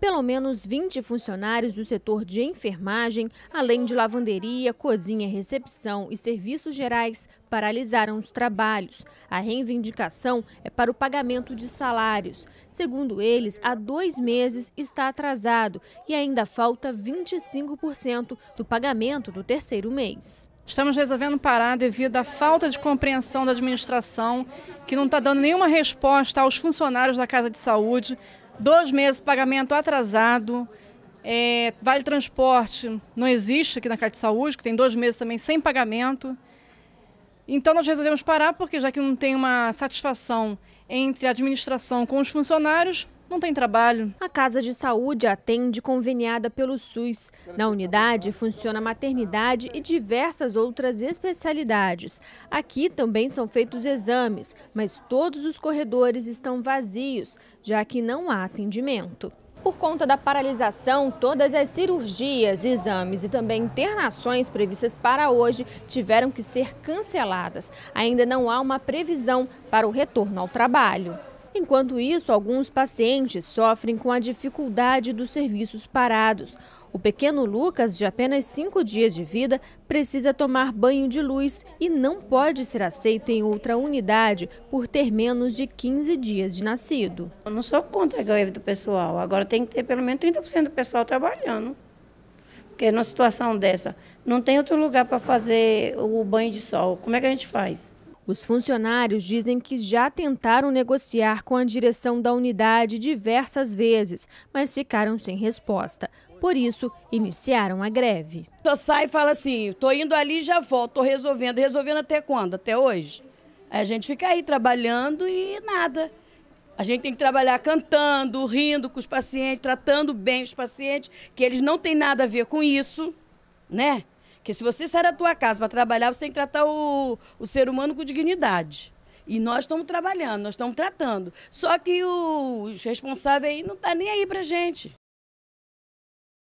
Pelo menos 20 funcionários do setor de enfermagem, além de lavanderia, cozinha, recepção e serviços gerais, paralisaram os trabalhos. A reivindicação é para o pagamento de salários. Segundo eles, há dois meses está atrasado e ainda falta 25% do pagamento do terceiro mês. Estamos resolvendo parar devido à falta de compreensão da administração, que não está dando nenhuma resposta aos funcionários da Casa de Saúde, dois meses de pagamento atrasado, é, vale transporte não existe aqui na Caixa de Saúde, que tem dois meses também sem pagamento. Então nós resolvemos parar porque já que não tem uma satisfação entre a administração com os funcionários, não tem trabalho. A Casa de Saúde atende conveniada pelo SUS. Na unidade funciona maternidade e diversas outras especialidades. Aqui também são feitos exames, mas todos os corredores estão vazios, já que não há atendimento. Por conta da paralisação, todas as cirurgias, exames e também internações previstas para hoje tiveram que ser canceladas. Ainda não há uma previsão para o retorno ao trabalho. Enquanto isso, alguns pacientes sofrem com a dificuldade dos serviços parados. O pequeno Lucas, de apenas cinco dias de vida, precisa tomar banho de luz e não pode ser aceito em outra unidade por ter menos de 15 dias de nascido. Eu não sou contra a greve do pessoal, agora tem que ter pelo menos 30% do pessoal trabalhando. Porque numa situação dessa, não tem outro lugar para fazer o banho de sol. Como é que a gente faz? Os funcionários dizem que já tentaram negociar com a direção da unidade diversas vezes, mas ficaram sem resposta. Por isso, iniciaram a greve. Só sai e fala assim: estou indo ali e já volto, estou resolvendo. Resolvendo até quando? Até hoje? A gente fica aí trabalhando e nada. A gente tem que trabalhar cantando, rindo com os pacientes, tratando bem os pacientes, que eles não têm nada a ver com isso, né? Porque se você sair da tua casa para trabalhar, você tem que tratar o, o ser humano com dignidade. E nós estamos trabalhando, nós estamos tratando. Só que os responsáveis aí não tá nem aí para gente.